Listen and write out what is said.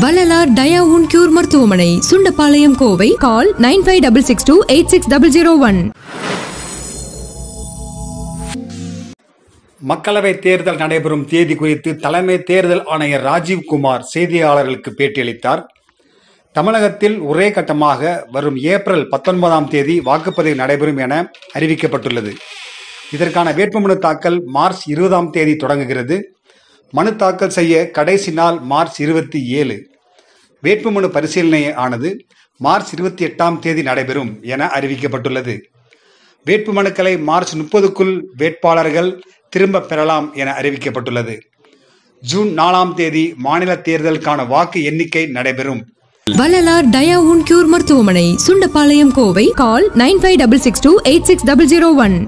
வள்ளலார் டயாவுன் கியூர் மருத்துவமனை Sundapalayam Kovai call nine five double six two eight six double zero one மக்களவை தேர்தல் நடைபெறும் தேதி குறித்து தலைமை தேர்தல் ஆணையர் ராஜீவ்குமார் செய்தியாளர்களுக்கு பேட்டியளித்தார் தமிழகத்தில் ஒரே கட்டமாக வரும் ஏப்ரல் பத்தொன்பதாம் தேதி வாக்குப்பதிவு நடைபெறும் என அறிவிக்கப்பட்டுள்ளது இதற்கான வேட்புமனு தாக்கல் மார்ச் இருபதாம் தேதி தொடங்குகிறது மனு தாக்கல் செய்ய கடைசி நாள் மார்ச் இருபத்தி ஏழு வேட்புமனு பரிசீலனை ஆனது மார்ச் இருபத்தி எட்டாம் தேதி நடைபெறும் என அறிவிக்கப்பட்டுள்ளது வேட்புமனுக்களை மார்ச் முப்பதுக்குள் வேட்பாளர்கள் திரும்ப பெறலாம் என அறிவிக்கப்பட்டுள்ளது ஜூன் நாலாம் தேதி மாநில தேர்தலுக்கான வாக்கு எண்ணிக்கை நடைபெறும் வள்ளலார் டயாஹூன் கியூர் மருத்துவமனை Sundapalayam Kovai call nine five double six two eight six double zero one